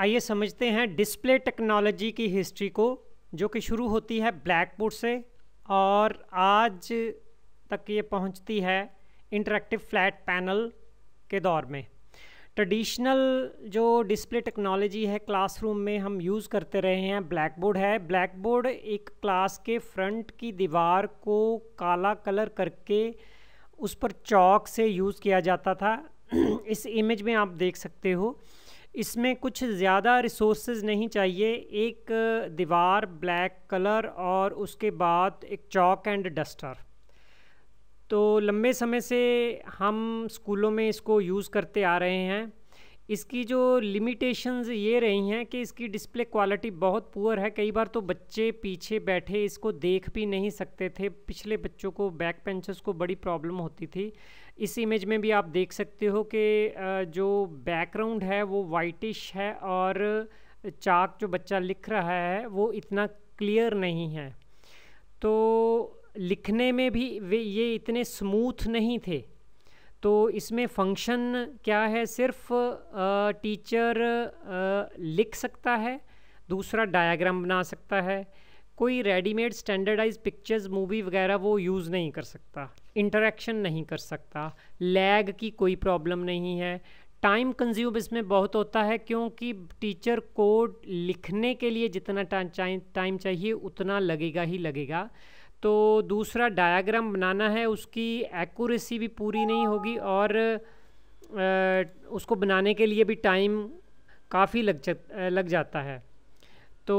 आइए समझते हैं डिस्प्ले टेक्नोलॉजी की हिस्ट्री को जो कि शुरू होती है ब्लैकबोर्ड से और आज तक ये पहुंचती है इंटरेक्टिव फ्लैट पैनल के दौर में ट्रेडिशनल जो डिस्प्ले टेक्नोलॉजी है क्लासरूम में हम यूज़ करते रहे हैं ब्लैकबोर्ड है ब्लैकबोर्ड एक क्लास के फ्रंट की दीवार को काला कलर करके उस पर चौक से यूज़ किया जाता था इस इमेज में आप देख सकते हो इसमें कुछ ज़्यादा रिसोर्सेज नहीं चाहिए एक दीवार ब्लैक कलर और उसके बाद एक चौक एंड डस्टर तो लंबे समय से हम स्कूलों में इसको यूज़ करते आ रहे हैं इसकी जो लिमिटेशंस ये रही हैं कि इसकी डिस्प्ले क्वालिटी बहुत पुअर है कई बार तो बच्चे पीछे बैठे इसको देख भी नहीं सकते थे पिछले बच्चों को बैक पेंचर्स को बड़ी प्रॉब्लम होती थी इस इमेज में भी आप देख सकते हो कि जो बैकग्राउंड है वो वाइटिश है और चाक जो बच्चा लिख रहा है वो इतना क्लियर नहीं है तो लिखने में भी वे ये इतने स्मूथ नहीं थे तो इसमें फंक्शन क्या है सिर्फ टीचर लिख सकता है दूसरा डायग्राम बना सकता है कोई रेडीमेड स्टैंडर्डाइज पिक्चर्स मूवी वगैरह वो यूज़ नहीं कर सकता इंटरेक्शन नहीं कर सकता लैग की कोई प्रॉब्लम नहीं है टाइम कंज्यूम इसमें बहुत होता है क्योंकि टीचर को लिखने के लिए जितना टाइम चाहिए उतना लगेगा ही लगेगा तो दूसरा डायाग्राम बनाना है उसकी एक्यूरेसी भी पूरी नहीं होगी और उसको बनाने के लिए भी टाइम काफ़ी लग जा लग जाता है तो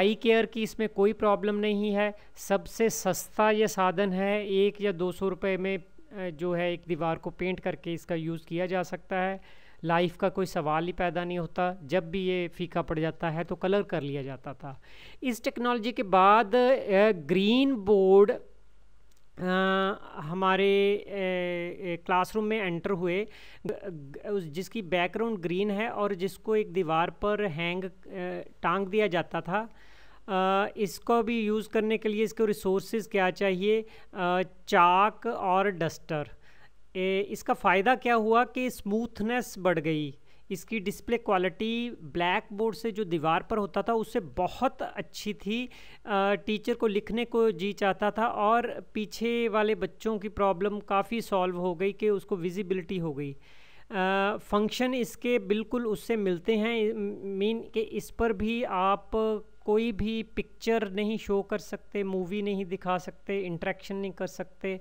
आई केयर की इसमें कोई प्रॉब्लम नहीं है सबसे सस्ता यह साधन है एक या दो सौ रुपये में जो है एक दीवार को पेंट करके इसका यूज़ किया जा सकता है लाइफ का कोई सवाल ही पैदा नहीं होता जब भी ये फीका पड़ जाता है तो कलर कर लिया जाता था इस टेक्नोलॉजी के बाद ग्रीन बोर्ड हमारे क्लासरूम में एंटर हुए जिसकी बैकग्राउंड ग्रीन है और जिसको एक दीवार पर हैंग टांग दिया जाता था आ, इसको भी यूज़ करने के लिए इसके रिसोर्सेज क्या चाहिए आ, चाक और डस्टर इसका फ़ायदा क्या हुआ कि स्मूथनेस बढ़ गई इसकी डिस्प्ले क्वालिटी ब्लैक बोर्ड से जो दीवार पर होता था उससे बहुत अच्छी थी टीचर को लिखने को जी चाहता था और पीछे वाले बच्चों की प्रॉब्लम काफ़ी सॉल्व हो गई कि उसको विजिबिलिटी हो गई फंक्शन इसके बिल्कुल उससे मिलते हैं मीन कि इस पर भी आप कोई भी पिक्चर नहीं शो कर सकते मूवी नहीं दिखा सकते इंट्रैक्शन नहीं कर सकते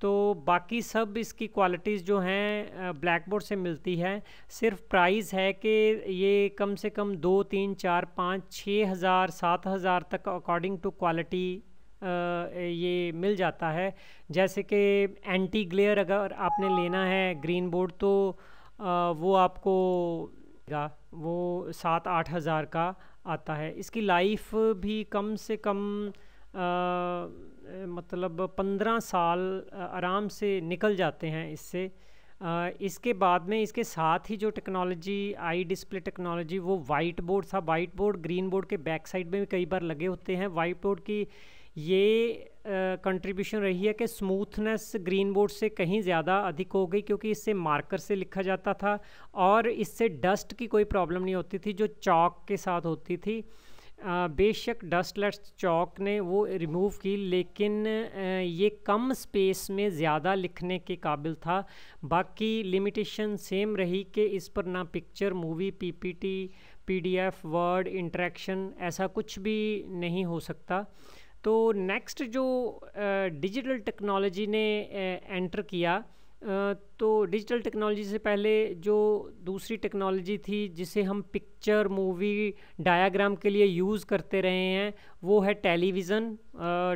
तो बाकी सब इसकी क्वालिटीज़ जो हैं ब्लैक बोर्ड से मिलती है सिर्फ प्राइस है कि ये कम से कम दो तीन चार पाँच छः हज़ार सात हज़ार तक अकॉर्डिंग टू क्वालिटी ये मिल जाता है जैसे कि एंटी ग्लेयर अगर आपने लेना है ग्रीन बोर्ड तो आ, वो आपको वो सात आठ हज़ार का आता है इसकी लाइफ भी कम से कम आ, मतलब पंद्रह साल आराम से निकल जाते हैं इससे इसके बाद में इसके साथ ही जो टेक्नोलॉजी आई डिस्प्ले टेक्नोलॉजी वो वाइट बोर्ड था वाइट बोर्ड ग्रीन बोर्ड के बैक साइड में भी कई बार लगे होते हैं वाइट बोर्ड की ये कंट्रीब्यूशन रही है कि स्मूथनेस ग्रीन बोर्ड से कहीं ज़्यादा अधिक हो गई क्योंकि इससे मार्कर से लिखा जाता था और इससे डस्ट की कोई प्रॉब्लम नहीं होती थी जो चॉक के साथ होती थी बेशक लेट्स चौक ने वो रिमूव की लेकिन ये कम स्पेस में ज़्यादा लिखने के काबिल था बाकी लिमिटेशन सेम रही कि इस पर ना picture movie PPT PDF word interaction ऐसा कुछ भी नहीं हो सकता तो नेक्स्ट जो डिजिटल टेक्नोलॉजी ने एंटर किया तो डिजिटल टेक्नोलॉजी से पहले जो दूसरी टेक्नोलॉजी थी जिसे हम पिक्चर मूवी डायाग्राम के लिए यूज़ करते रहे हैं वो है टेलीविज़न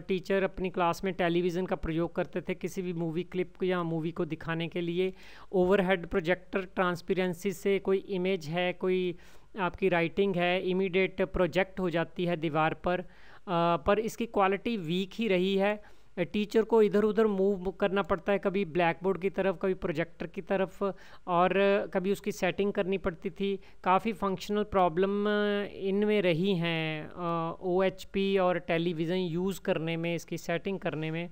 टीचर अपनी क्लास में टेलीविज़न का प्रयोग करते थे किसी भी मूवी क्लिप या मूवी को दिखाने के लिए ओवरहेड प्रोजेक्टर ट्रांसपेरेंसी से कोई इमेज है कोई आपकी राइटिंग है इमीडिएट प्रोजेक्ट हो जाती है दीवार पर आ, पर इसकी क्वालिटी वीक ही रही है टीचर को इधर उधर मूव करना पड़ता है कभी ब्लैक बोर्ड की तरफ कभी प्रोजेक्टर की तरफ और कभी उसकी सेटिंग करनी पड़ती थी काफ़ी फंक्शनल प्रॉब्लम इनमें रही हैं ओ एच पी और टेलीविज़न यूज़ करने में इसकी सेटिंग करने में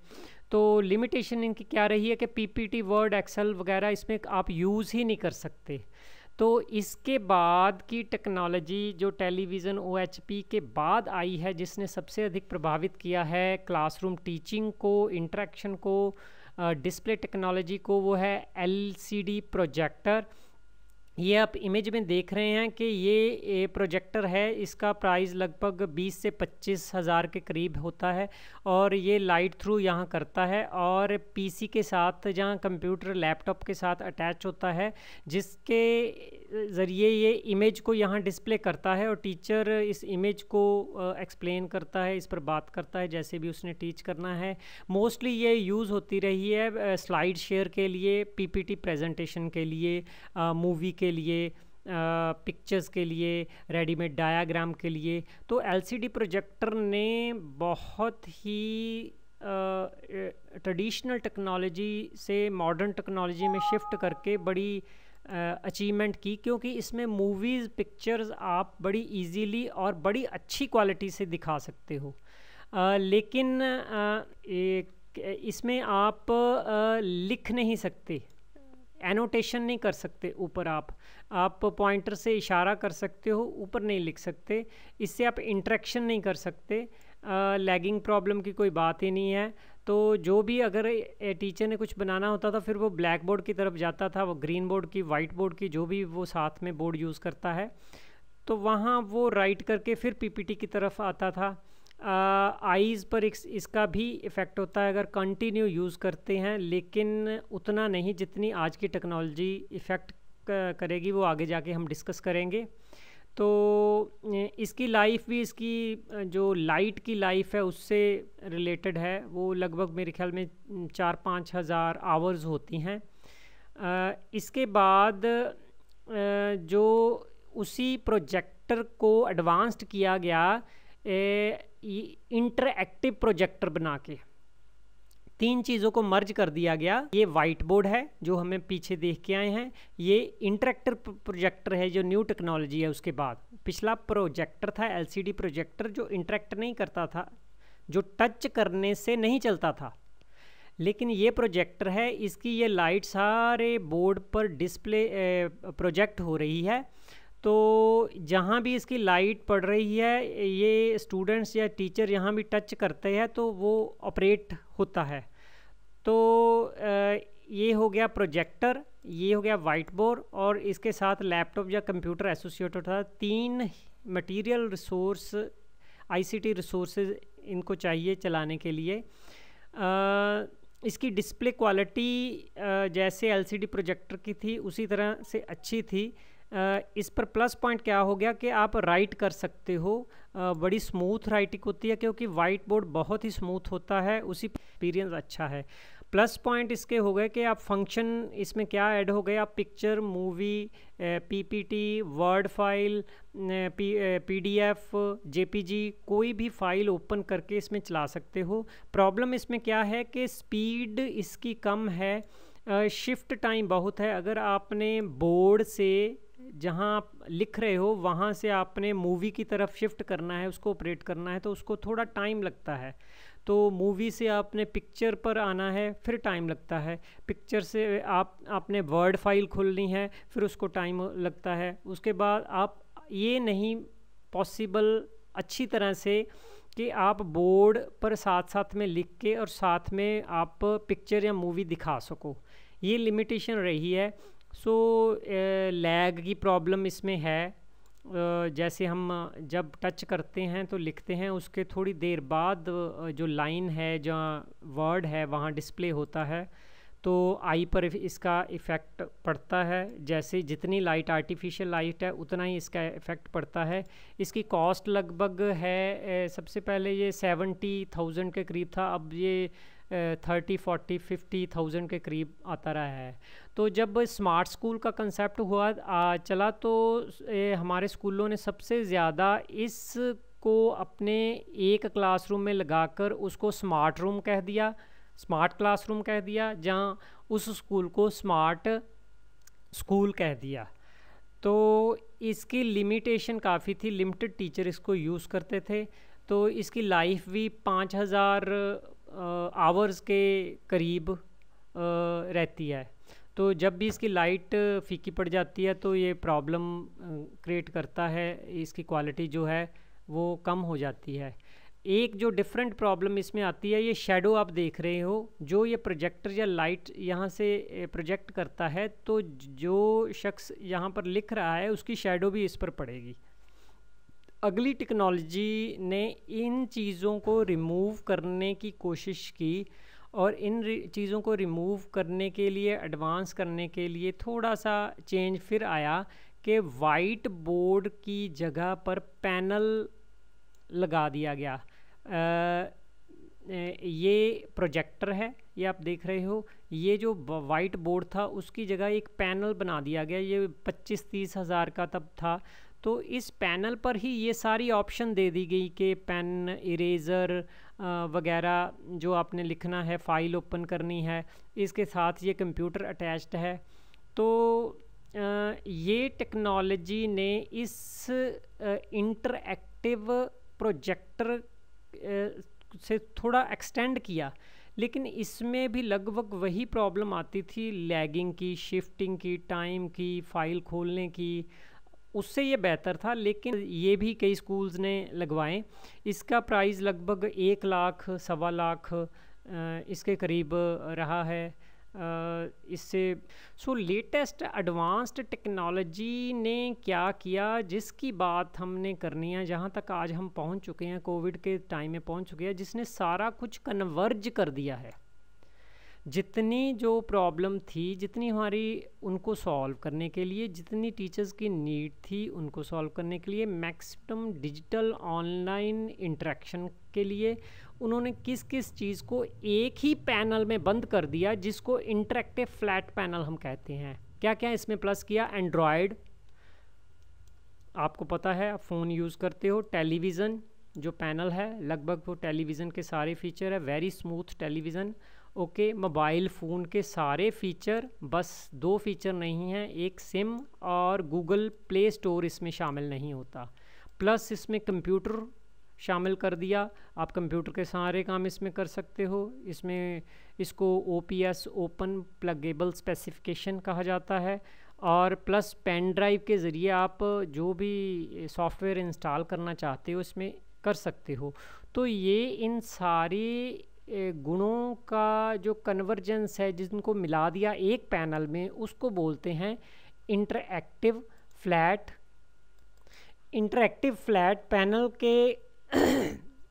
तो लिमिटेशन इनकी क्या रही है कि पीपीटी वर्ड एक्सेल वगैरह इसमें आप यूज़ ही नहीं कर सकते तो इसके बाद की टेक्नोलॉजी जो टेलीविज़न ओ के बाद आई है जिसने सबसे अधिक प्रभावित किया है क्लासरूम टीचिंग को इंट्रैक्शन को डिस्प्ले टेक्नोलॉजी को वो है एलसीडी प्रोजेक्टर ये आप इमेज में देख रहे हैं कि ये प्रोजेक्टर है इसका प्राइस लगभग बीस से पच्चीस हज़ार के करीब होता है और ये लाइट थ्रू यहाँ करता है और पीसी के साथ जहाँ कंप्यूटर लैपटॉप के साथ अटैच होता है जिसके ज़रिए ये इमेज को यहाँ डिस्प्ले करता है और टीचर इस इमेज को एक्सप्लेन करता है इस पर बात करता है जैसे भी उसने टीच करना है मोस्टली ये यूज़ होती रही है स्लाइड शेयर के लिए पी प्रेजेंटेशन के लिए मूवी के के लिए पिक्चर्स के लिए रेडीमेड डायाग्राम के लिए तो एलसीडी प्रोजेक्टर ने बहुत ही ट्रेडिशनल टेक्नोलॉजी से मॉडर्न टेक्नोलॉजी में शिफ्ट करके बड़ी अचीवमेंट की क्योंकि इसमें मूवीज़ पिक्चर्स आप बड़ी इजीली और बड़ी अच्छी क्वालिटी से दिखा सकते हो आ, लेकिन आ, इसमें आप आ, लिख नहीं सकते एनोटेशन नहीं कर सकते ऊपर आप आप पॉइंटर से इशारा कर सकते हो ऊपर नहीं लिख सकते इससे आप इंट्रैक्शन नहीं कर सकते लैगिंग प्रॉब्लम की कोई बात ही नहीं है तो जो भी अगर टीचर ने कुछ बनाना होता था फिर वो ब्लैक बोर्ड की तरफ जाता था वो ग्रीन बोर्ड की वाइट बोर्ड की जो भी वो साथ में बोर्ड यूज़ करता है तो वहाँ वो राइट करके फिर पीपीटी की तरफ आता था आईज़ पर इस, इसका भी इफ़ेक्ट होता है अगर कंटिन्यू यूज़ करते हैं लेकिन उतना नहीं जितनी आज की टेक्नोलॉजी इफ़ेक्ट करेगी वो आगे जाके हम डिस्कस करेंगे तो इसकी लाइफ भी इसकी जो लाइट की लाइफ है उससे रिलेटेड है वो लगभग मेरे ख्याल में चार पाँच हज़ार आवर्स होती हैं इसके बाद जो उसी प्रोजेक्टर को एडवांस्ड किया गया इंटरएक्टिव प्रोजेक्टर बना के तीन चीज़ों को मर्ज कर दिया गया ये वाइट बोर्ड है जो हमें पीछे देख के आए हैं ये इंटरेक्टर प्रोजेक्टर है जो न्यू टेक्नोलॉजी है उसके बाद पिछला प्रोजेक्टर था एलसीडी प्रोजेक्टर जो इंटरेक्ट नहीं करता था जो टच करने से नहीं चलता था लेकिन ये प्रोजेक्टर है इसकी ये लाइट सारे बोर्ड पर डिस्प्ले प्रोजेक्ट हो रही है तो जहाँ भी इसकी लाइट पड़ रही है ये स्टूडेंट्स या टीचर यहाँ भी टच करते हैं तो वो ऑपरेट होता है तो ये हो गया प्रोजेक्टर ये हो गया वाइट बोर्ड और इसके साथ लैपटॉप या कंप्यूटर एसोसिएट होता तीन मटेरियल रिसोर्स आईसीटी रिसोर्स इनको चाहिए चलाने के लिए आ, इसकी डिस्प्ले क्वालिटी जैसे एलसीडी प्रोजेक्टर की थी उसी तरह से अच्छी थी इस पर प्लस पॉइंट क्या हो गया कि आप राइट कर सकते हो बड़ी स्मूथ राइटिंग होती है क्योंकि वाइट बोर्ड बहुत ही स्मूथ होता है उसी एक्सपीरियंस अच्छा है प्लस पॉइंट इसके हो गए कि आप फंक्शन इसमें क्या ऐड हो गए आप picture movie PPT word file P PDF JPG कोई भी फाइल ओपन करके इसमें चला सकते हो प्रॉब्लम इसमें क्या है कि स्पीड इसकी कम है शिफ्ट टाइम बहुत है अगर आपने बोर्ड से जहाँ आप लिख रहे हो वहाँ से आपने मूवी की तरफ शिफ्ट करना है उसको ऑपरेट करना है तो उसको थोड़ा टाइम लगता है तो मूवी से आपने पिक्चर पर आना है फिर टाइम लगता है पिक्चर से आप आपने वर्ड फाइल खोलनी है फिर उसको टाइम लगता है उसके बाद आप ये नहीं पॉसिबल अच्छी तरह से कि आप बोर्ड पर साथ साथ में लिख के और साथ में आप पिक्चर या मूवी दिखा सको ये लिमिटेशन रही है सो लैग eh, की प्रॉब्लम इसमें है eh, जैसे हम eh, जब टच करते हैं तो लिखते हैं उसके थोड़ी देर बाद जो लाइन है जहाँ वर्ड है वहाँ डिस्प्ले होता है तो आई पर इसका इफ़ेक्ट पड़ता है जैसे जितनी लाइट आर्टिफिशियल लाइट है उतना ही इसका इफ़ेक्ट पड़ता है इसकी कॉस्ट लगभग है सबसे पहले ये सेवेंटी थाउजेंड के करीब था अब ये थर्टी फोर्टी फिफ्टी थाउजेंड के करीब आता रहा है तो जब स्मार्ट स्कूल का कंसेप्ट हुआ आ, चला तो ए, हमारे स्कूलों ने सबसे ज़्यादा इस को अपने एक क्लासरूम में लगाकर उसको स्मार्ट रूम कह दिया स्मार्ट क्लासरूम कह दिया जहाँ उस स्कूल को स्मार्ट स्कूल कह दिया तो इसकी लिमिटेशन काफ़ी थी लिमिटेड टीचर इसको यूज़ करते थे तो इसकी लाइफ भी पाँच हज़ार आवर्स के करीब रहती है तो जब भी इसकी लाइट फीकी पड़ जाती है तो ये प्रॉब्लम क्रिएट करता है इसकी क्वालिटी जो है वो कम हो जाती है एक जो डिफरेंट प्रॉब्लम इसमें आती है ये शेडो आप देख रहे हो जो ये प्रोजेक्टर या लाइट यहाँ से प्रोजेक्ट करता है तो जो शख्स यहाँ पर लिख रहा है उसकी शेडो भी इस पर पड़ेगी अगली टेक्नोलॉजी ने इन चीज़ों को रिमूव करने की कोशिश की और इन चीज़ों को रिमूव करने के लिए एडवांस करने के लिए थोड़ा सा चेंज फिर आया कि वाइट बोर्ड की जगह पर पैनल लगा दिया गया आ, ये प्रोजेक्टर है ये आप देख रहे हो ये जो वाइट बोर्ड था उसकी जगह एक पैनल बना दिया गया ये पच्चीस तीस हज़ार का तब था तो इस पैनल पर ही ये सारी ऑप्शन दे दी गई कि पेन इरेज़र वगैरह जो आपने लिखना है फ़ाइल ओपन करनी है इसके साथ ये कंप्यूटर अटैच्ड है तो आ, ये टेक्नोलॉजी ने इस इंटरएक्टिव प्रोजेक्टर से थोड़ा एक्सटेंड किया लेकिन इसमें भी लगभग वही प्रॉब्लम आती थी लैगिंग की शिफ्टिंग की टाइम की फ़ाइल खोलने की उससे ये बेहतर था लेकिन ये भी कई स्कूल्स ने लगवाए इसका प्राइस लगभग एक लाख सवा लाख इसके करीब रहा है इससे सो लेटेस्ट एडवांस्ड टेक्नोलॉजी ने क्या किया जिसकी बात हमने करनी है जहाँ तक आज हम पहुँच चुके हैं कोविड के टाइम में पहुँच चुके हैं जिसने सारा कुछ कन्वर्ज कर दिया है जितनी जो प्रॉब्लम थी जितनी हमारी उनको सॉल्व करने के लिए जितनी टीचर्स की नीड थी उनको सॉल्व करने के लिए मैक्सिमम डिजिटल ऑनलाइन इंट्रैक्शन के लिए उन्होंने किस किस चीज़ को एक ही पैनल में बंद कर दिया जिसको इंटरेक्टिव फ्लैट पैनल हम कहते हैं क्या क्या इसमें प्लस किया एंड्रॉयड आपको पता है आप फ़ोन यूज़ करते हो टेलीविज़न जो पैनल है लगभग वो टेलीविज़न के सारे फीचर है very smooth television okay mobile phone के सारे फ़ीचर बस दो फ़ीचर नहीं हैं एक सिम और गूगल प्ले स्टोर इसमें शामिल नहीं होता प्लस इसमें कंप्यूटर शामिल कर दिया आप कंप्यूटर के सारे काम इसमें कर सकते हो इसमें इसको O P S open pluggable specification कहा जाता है और प्लस पेन ड्राइव के ज़रिए आप जो भी सॉफ्टवेयर इंस्टॉल करना चाहते हो इसमें कर सकते हो तो ये इन सारी गुणों का जो कन्वर्जेंस है जिनको मिला दिया एक पैनल में उसको बोलते हैं interactive flat interactive flat panel के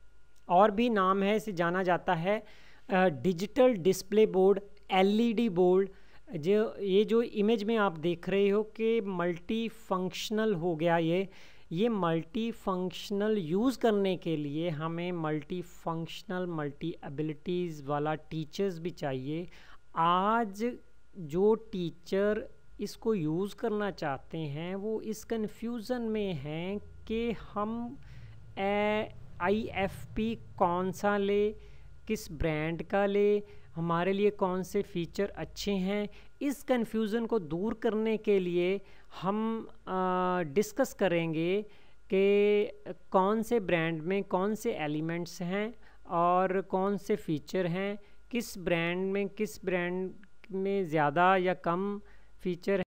और भी नाम है इसे जाना जाता है digital display board LED board जो ये जो इमेज में आप देख रहे हो कि मल्टी फंक्शनल हो गया ये ये मल्टी फंक्शनल यूज़ करने के लिए हमें मल्टी फंक्शनल मल्टी एबिलिटीज़ वाला टीचर्स भी चाहिए आज जो टीचर इसको यूज़ करना चाहते हैं वो इस कन्फ्यूज़न में हैं कि हम आई एफ पी कौन सा ले किस ब्रांड का ले हमारे लिए कौन से फीचर अच्छे हैं इस कन्फ्यूज़न को दूर करने के लिए हम डिस्कस करेंगे कि कौन से ब्रांड में कौन से एलिमेंट्स हैं और कौन से फीचर हैं किस ब्रांड में किस ब्रांड में ज़्यादा या कम फीचर